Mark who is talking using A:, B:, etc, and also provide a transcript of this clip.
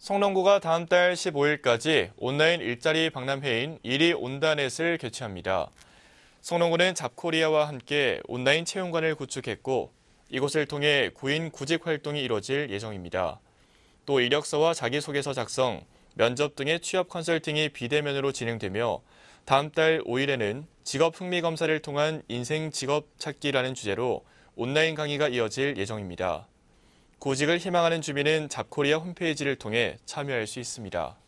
A: 성남구가 다음 달 15일까지 온라인 일자리 박람회인 1위 온다넷을 개최합니다. 성남구는 잡코리아와 함께 온라인 채용관을 구축했고 이곳을 통해 구인 구직 활동이 이뤄질 예정입니다. 또 이력서와 자기소개서 작성, 면접 등의 취업 컨설팅이 비대면으로 진행되며 다음 달 5일에는 직업 흥미 검사를 통한 인생 직업 찾기라는 주제로 온라인 강의가 이어질 예정입니다. 고직을 희망하는 주민은 잡코리아 홈페이지를 통해 참여할 수 있습니다.